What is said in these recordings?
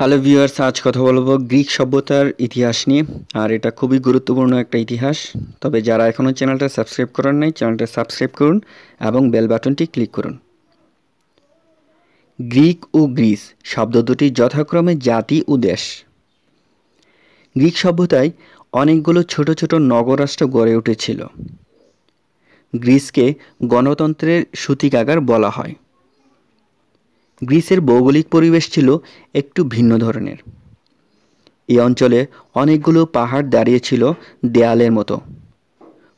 hello viewers আজ কথা বলবো গ্রিক সভ্যতার ইতিহাস নিয়ে আর এটা খুবই গুরুত্বপূর্ণ একটা ইতিহাস তবে যারা এখনও চ্যানেলটা সাবস্ক্রাইব করার নাই চ্যানেলটা সাবস্ক্রাইব করুন এবং বেল বাটনটি ক্লিক করুন গ্রিক ও গ্রিস শব্দ দুটি যথাক্রমে জাতি ও দেশ গ্রিক সভ্যতায় অনেকগুলো ছোট ছোট নগরাষ্ট্র গড়ে উঠেছিল গ্রিসকে গণতন্ত্রের সূতিকাগার বলা হয় গ্রিসের ভৌগোলিক পরিবেশ ছিল একটু ভিন্ন ধরনের এই অঞ্চলে অনেকগুলো পাহাড় দাঁড়িয়েছিল দেয়ালের মতো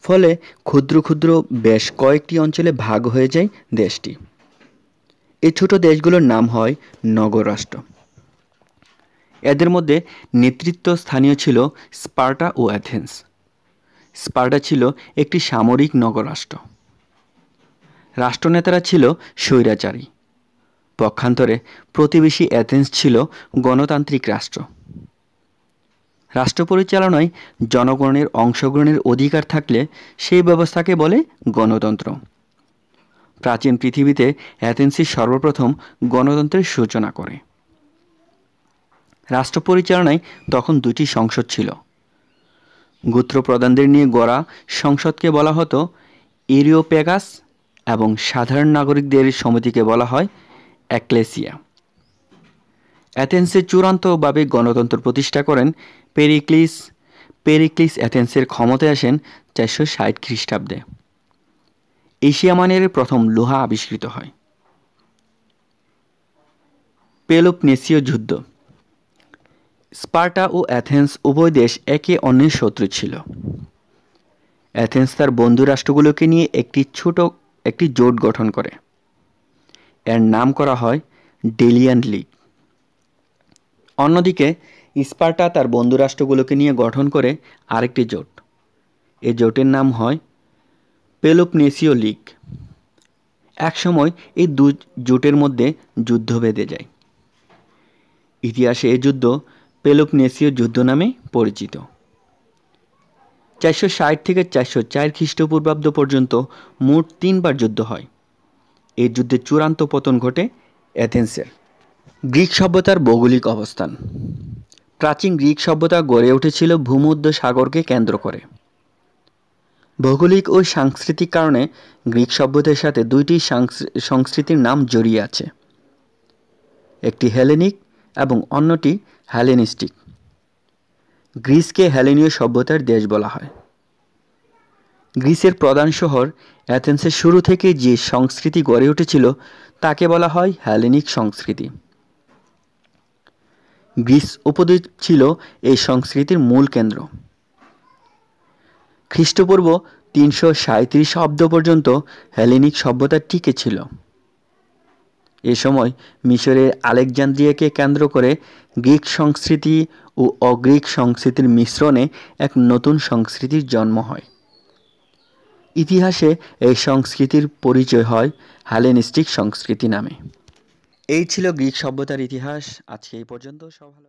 ফলে ক্ষুদ্র ক্ষুদ্র বেশ কয়েকটি অঞ্চলে ভাগ হয়ে যায় দেশটি এই ছোট দেশগুলোর নাম হয় নগর রাষ্ট্র এদের মধ্যে নেতৃত্ব স্থানীয় ছিল স্পার্টা ও অ্যাথেন্স স্পার্টা ছিল একটি সামরিক নগররাষ্ট্র রাষ্ট্রনেতারা ছিল স্বৈরাচারী পক্ষান্তরে প্রতিবেশী অ্যাথেন্স ছিল গণতান্ত্রিক রাষ্ট্র রাষ্ট্র পরিচালনায় জনগণের অংশগ্রহণের অধিকার থাকলে সেই ব্যবস্থাকে বলে গণতন্ত্র প্রাচীন পৃথিবীতে অ্যাথেন্সি সর্বপ্রথম গণতন্ত্রের সূচনা করে রাষ্ট্র পরিচালনায় তখন দুটি সংসদ ছিল গোত্র নিয়ে গড়া সংসদকে বলা হতো ইরিওপ্যাগাস এবং সাধারণ নাগরিকদের সমিতিকে বলা হয় অ্যাক্লেসিয়া অ্যাথেন্সে চূড়ান্তভাবে গণতন্ত্র প্রতিষ্ঠা করেন পেরিক্লিস পেরিক্লিস অ্যাথেন্সের ক্ষমতায় আসেন চারশো ষাট খ্রিস্টাব্দে এশিয়ামানের প্রথম লোহা আবিষ্কৃত হয় পেলোপনেসীয় যুদ্ধ স্পার্টা ও অ্যাথেন্স উভয় দেশ একে অন্যের শত্রু ছিল অ্যাথেন্স তার বন্ধু রাষ্ট্রগুলোকে নিয়ে একটি ছোট একটি জোট গঠন করে এর নাম করা হয় ডেলিয়ান লিগ অন্যদিকে ইস্পার্টা তার বন্ধুরাষ্ট্রগুলোকে নিয়ে গঠন করে আরেকটি জোট এ জোটের নাম হয় পেলোপনেসিও লিগ একসময় এই দু জোটের মধ্যে যুদ্ধ বেঁধে যায় ইতিহাসে এ যুদ্ধ পেলোপনেসিও যুদ্ধ নামে পরিচিত চারশো ষাট থেকে চারশো চার খ্রিস্টপূর্বাব্দ পর্যন্ত মোট তিনবার যুদ্ধ হয় এই যুদ্ধে চূড়ান্ত পতন ঘটে অ্যাথেন্সের গ্রিক সভ্যতার ভৌগোলিক অবস্থান প্রাচীন গ্রিক সভ্যতা গড়ে উঠেছিল ভূমধ্য সাগরকে কেন্দ্র করে ভৌগোলিক ও সাংস্কৃতিক কারণে গ্রিক সভ্যতার সাথে দুইটি সংস্কৃতির নাম জড়িয়ে আছে একটি হেলেনিক এবং অন্যটি হ্যালেনিস্টিক গ্রিসকে হেলেনীয় সভ্যতার দেশ বলা হয় গ্রিসের প্রধান শহর অ্যাথেন্সের শুরু থেকে যে সংস্কৃতি গড়ে উঠেছিল তাকে বলা হয় হ্যালেনিক সংস্কৃতি গ্রিস উপদ্বীপ ছিল এই সংস্কৃতির মূল কেন্দ্র খ্রিস্টপূর্ব তিনশো সাঁত্রিশ অব্দ পর্যন্ত হেলেনিক সভ্যতা টিকে ছিল এ সময় মিশরের আলেকজান্দ্রিয়াকে কেন্দ্র করে গ্রিক সংস্কৃতি ও অগ্রিক সংস্কৃতির মিশ্রণে এক নতুন সংস্কৃতির জন্ম হয় ইতিহাসে এই সংস্কৃতির পরিচয় হয় হ্যালেনিস্টিক সংস্কৃতি নামে এই ছিল গ্রিক সভ্যতার ইতিহাস আজকে এই পর্যন্ত সব ভালো